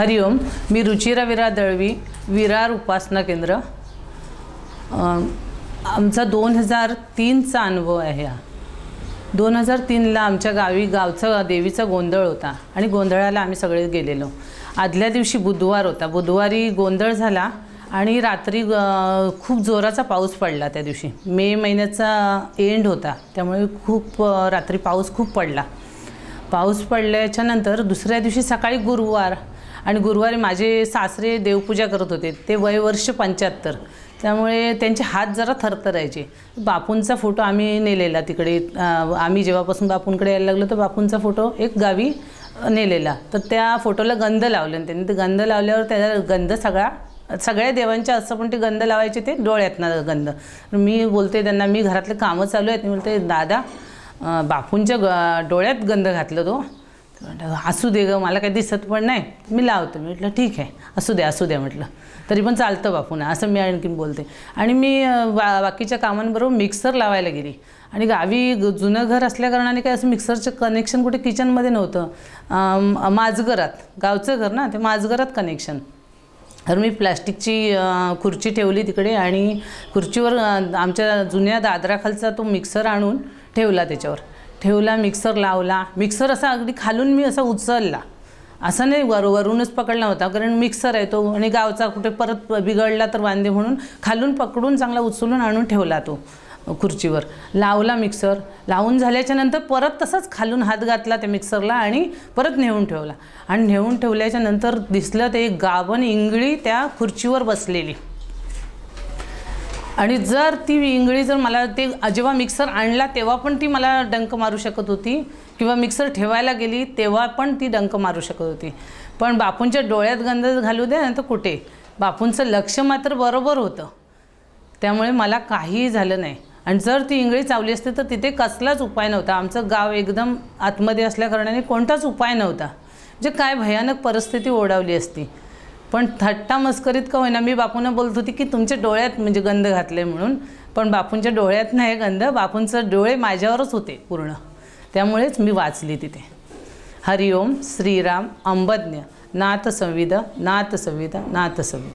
हरिओम मी रुचिरा विरा दळवी विरार उपासना केंद्र आमचा दोन हजार तीनचा अनुभव आहे हा दोन हजार तीनला आमच्या गावी गावचं देवीचा गोंधळ होता आणि गोंधळाला आम्ही सगळे गेलेलो आदल्या दिवशी बुधवार होता बुधवारी गोंधळ झाला आणि रात्री खूप जोराचा पाऊस पडला त्या दिवशी मे महिन्याचा एंड होता त्यामुळे खूप रात्री पाऊस खूप पडला पाऊस पडल्याच्यानंतर दुसऱ्या दिवशी सकाळी गुरुवार आणि गुरुवारी माझे सासरे देवपूजा करत होते ते वय वर्ष पंच्याहत्तर त्यामुळे त्यांचे हात जरा थरथरायचे बापूंचा फोटो आम्ही नेलेला तिकडे आम्ही जेव्हापासून बापूंकडे यायला लागलो तर बापूंचा फोटो एक गावी नेलेला तर त्या फोटोला गंध लावलं त्यांनी ते गंध लावल्यावर त्याला गंध सगळा सगळ्या देवांच्या असं पण ते गंध लावायचे ते ना गंध मी बोलते त्यांना मी घरातले कामं चालू आहेत मी बोलते दादा बापूंच्या डोळ्यात गंध घातलं तो म्हटलं असू दे गं मला काही दिसत पण नाही मी लावतो मी म्हटलं ठीक आहे असू द्या असू द्या म्हटलं तरी पण चालतं बापू ना असं मी आणखीन बोलते आणि मी बा बाकीच्या कामांबरोबर मिक्सर लावायला गेली आणि गावी जुनं घर असल्याकारणाने काय असं मिक्सरचं कनेक्शन कुठे किचनमध्ये नव्हतं माझघरात गावचं घर ना ते माझघरात कनेक्शन तर मी प्लॅस्टिकची खुर्ची ठेवली तिकडे आणि खुर्चीवर आमच्या जुन्या दादराखालचा तो मिक्सर आणून ठेवला त्याच्यावर ठेवला मिक्सर लावला मिक्सर असा अगदी खालून मी असा उचलला असं नाही वरूनच पकडला होता कारण मिक्सर आहे तो आणि गावचा कुठे परत बिघडला तर वांदे म्हणून खालून पकडून चांगला उचलून आणून ठेवला तो खुर्चीवर लावला मिक्सर लावून झाल्याच्यानंतर परत तसंच खालून हात घातला त्या मिक्सरला आणि परत नेऊन ठेवला आणि नेऊन ठेवल्याच्यानंतर दिसलं ते गावन इंगळी त्या खुर्चीवर बसलेली आणि जर ती इंगळी जर मला ते जेव्हा मिक्सर आणला तेव्हा पण ती मला डंक मारू शकत होती किंवा मिक्सर ठेवायला गेली तेव्हा पण ती डंक मारू शकत होती पण बापूंच्या डोळ्यात गंध घालू द्या ना तर कुठे बापूंचं लक्ष मात्र बरोबर होतं त्यामुळे मला काहीही झालं नाही आणि जर ती इंगळी चावली असते तर तिथे कसलाच उपाय नव्हता आमचं गाव एकदम आतमध्ये असल्याकारणाने कोणताच उपाय नव्हता म्हणजे काय भयानक परिस्थिती ओढावली असती पण थट्टा मस्करीत का होईना मी बापूंना बोलत होती की तुमच्या डोळ्यात म्हणजे गंध घातले म्हणून पण बापूंच्या डोळ्यात नाही गंध बापूंचे डोळे माझ्यावरच होते पूर्ण त्यामुळेच मी वाचली तिथे हरिओम श्रीराम अंबज्ञ नाथ संविदा नाथ संविदा नाथ संविदा